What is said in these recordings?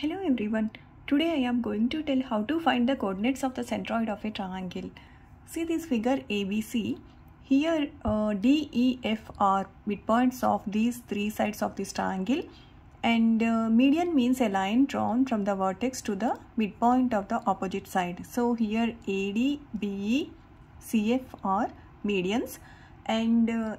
Hello everyone, today I am going to tell how to find the coordinates of the centroid of a triangle. See this figure ABC. Here uh, D, E, F are midpoints of these three sides of this triangle and uh, median means a line drawn from the vertex to the midpoint of the opposite side. So here AD, BE, CF are medians and uh,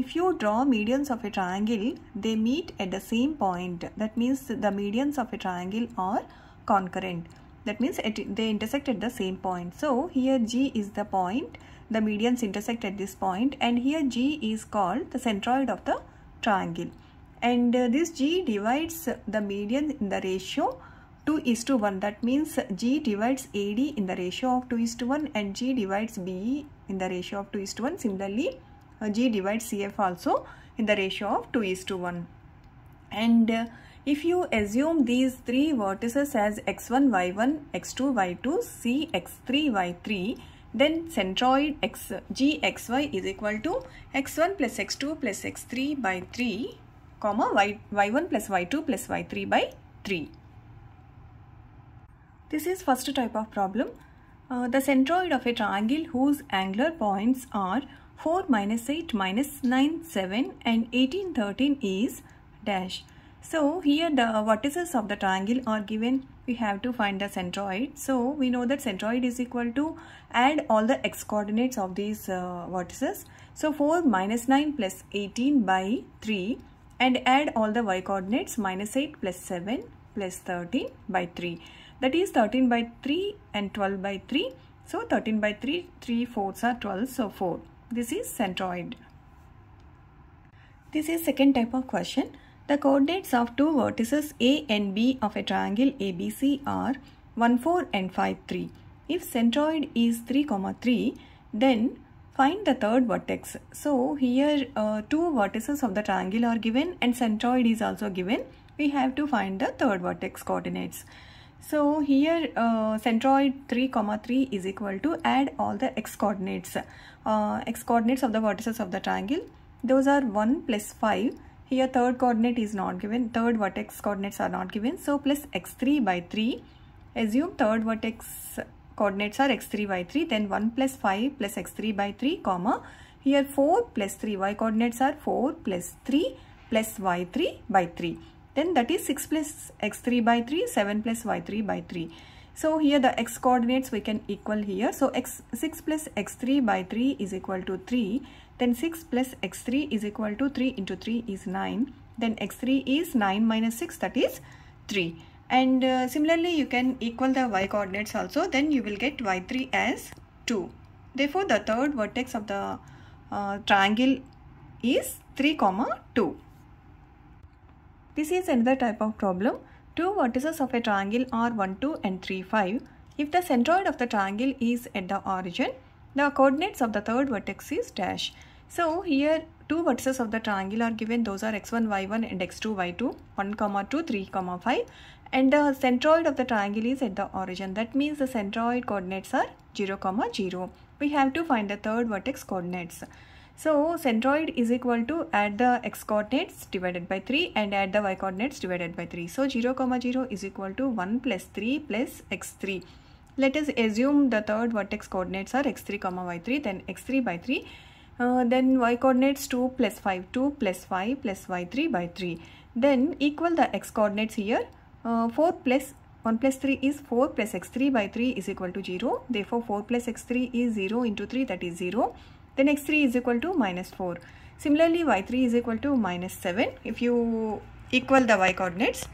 if you draw medians of a triangle, they meet at the same point. That means the medians of a triangle are concurrent. That means they intersect at the same point. So here G is the point, the medians intersect at this point and here G is called the centroid of the triangle. And uh, this G divides the median in the ratio 2 is to 1 that means G divides AD in the ratio of 2 is to 1 and G divides BE in the ratio of 2 is to 1 similarly uh, g divides CF also in the ratio of 2 is to 1. And uh, if you assume these three vertices as x1, y1, x2, y2, C, x3, y3, then centroid x, g xy is equal to x1 plus x2 plus x3 by 3 comma y, y1 plus y2 plus y3 by 3. This is first type of problem. Uh, the centroid of a triangle whose angular points are 4 minus 8 minus 9 7 and 18 13 is dash. So here the vertices of the triangle are given. We have to find the centroid. So we know that centroid is equal to add all the x coordinates of these uh, vertices. So 4 minus 9 plus 18 by 3 and add all the y coordinates minus 8 plus 7 plus 13 by 3. That is 13 by 3 and 12 by 3. So 13 by 3, 3 fourths are 12, so 4. This is centroid. This is second type of question. The coordinates of two vertices A and B of a triangle ABC are 1, 4 and 5, 3. If centroid is 3, comma 3, then find the third vertex. So here uh, two vertices of the triangle are given and centroid is also given. We have to find the third vertex coordinates. So here uh, centroid 3 comma 3 is equal to add all the x coordinates, uh, x coordinates of the vertices of the triangle. Those are 1 plus 5. Here third coordinate is not given, third vertex coordinates are not given. So plus x3 by 3, assume third vertex coordinates are x3 by 3, then 1 plus 5 plus x3 by 3 comma, here 4 plus 3 y coordinates are 4 plus 3 plus y3 by 3. Then that is 6 plus x3 by 3, 7 plus y3 by 3. So here the x coordinates we can equal here. So x 6 plus x3 by 3 is equal to 3. Then 6 plus x3 is equal to 3 into 3 is 9. Then x3 is 9 minus 6 that is 3. And uh, similarly you can equal the y coordinates also. Then you will get y3 as 2. Therefore the third vertex of the uh, triangle is 3 comma 2. This is another type of problem. Two vertices of a triangle are 1, 2 and 3, 5. If the centroid of the triangle is at the origin, the coordinates of the third vertex is dash. So here two vertices of the triangle are given. Those are x1, y1 and x2, y2, 1, comma 2, 3, comma 5. And the centroid of the triangle is at the origin. That means the centroid coordinates are 0, comma 0. We have to find the third vertex coordinates. So centroid is equal to add the x coordinates divided by 3 and add the y coordinates divided by 3. So 0, comma 0 is equal to 1 plus 3 plus x3. Let us assume the third vertex coordinates are x3, comma y3 then x3 by 3. Uh, then y coordinates 2 plus 5, 2 plus 5 plus y3 by 3. Then equal the x coordinates here. Uh, 4 plus 1 plus 3 is 4 plus x3 by 3 is equal to 0. Therefore 4 plus x3 is 0 into 3 that is 0. Then x3 is equal to minus 4. Similarly, y3 is equal to minus 7. If you equal the y coordinates,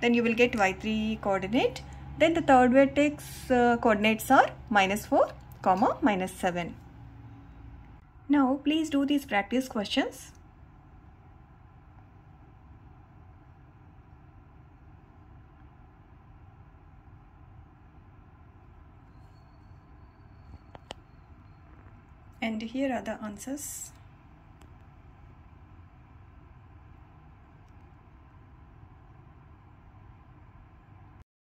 then you will get y3 coordinate. Then the third vertex uh, coordinates are minus 4, comma, minus 7. Now, please do these practice questions. and here are the answers